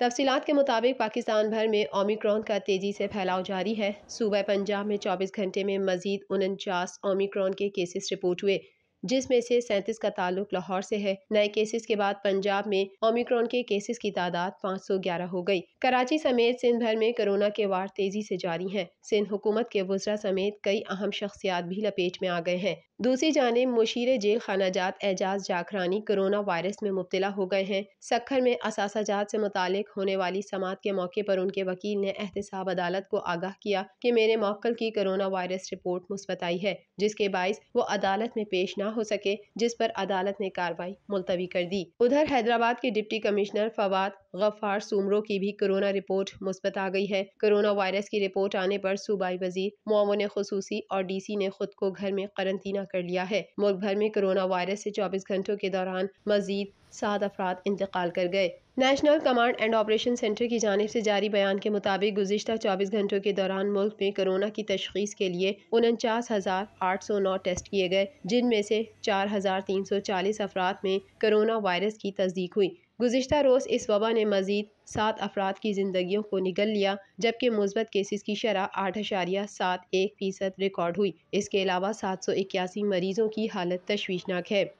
तफसीत के मुताबिक पाकिस्तान भर में ओमिक्रॉन का तेज़ी से फैलाव जारी है सूबह पंजाब में चौबीस घंटे में मजीद उनचास ओमिक्रॉन के केसेस रिपोर्ट हुए जिसमें से सैंतीस का ताल्लुक लाहौर से है नए केसेस के बाद पंजाब में ओमिक्रॉन के केसेस की तादाद 511 हो गई। कराची समेत सिंध भर में कोरोना के वार तेजी से जारी हैं। सिंध हुकूमत के वजरा समेत कई अहम शख्सियात भी लपेट में आ गए हैं दूसरी जानब मुशीर जेल खानाजात एजाज जाखरानी कोरोना वायरस में मुबतला हो गए हैं सखर में असासाजात से मुतालिक होने वाली समात के मौके पर उनके वकील ने एहतसाब अदालत को आगाह किया कि मेरे मौकल की कोरोना वायरस रिपोर्ट मुस्बत आई है जिसके बायस वो अदालत में पेश न ना हो सके जिस पर अदालत ने कार्रवाई मुलतवी कर दी उधर हैदराबाद के डिप्टी कमिश्नर फवाद गफार सूमरों की भी कोरोना रिपोर्ट मुस्बत आ गई है कोरोना वायरस की रिपोर्ट आने पर सूबाई वजीर मामून खसूसी और डी सी ने खुद को घर में करंतना कर लिया है मुल्क भर में कोरोना वायरस से चौबीस घंटों के दौरान मजीद सात अफराद इंतकाल कर गए national command and operation centre की जानब से जारी बयान के मुताबिक गुजशत 24 घंटों के दौरान मुल्क में कोरोना की तशखीस के लिए उनचास हज़ार आठ सौ नौ टेस्ट किए गए जिनमें से चार हज़ार तीन सौ चालीस अफराद में कोरोना वायरस की तस्दीक हुई गुजशत रोज़ इस वबा ने मजीद सात अफराद की ज़िंदगियों को निगल लिया जबकि मुस्बत केसेस की शरह आठ अशारिया सात एक फ़ीसद रिकॉर्ड हुई इसके अलावा सात सौ इक्यासी मरीज़ों की हालत तशवीशनाक है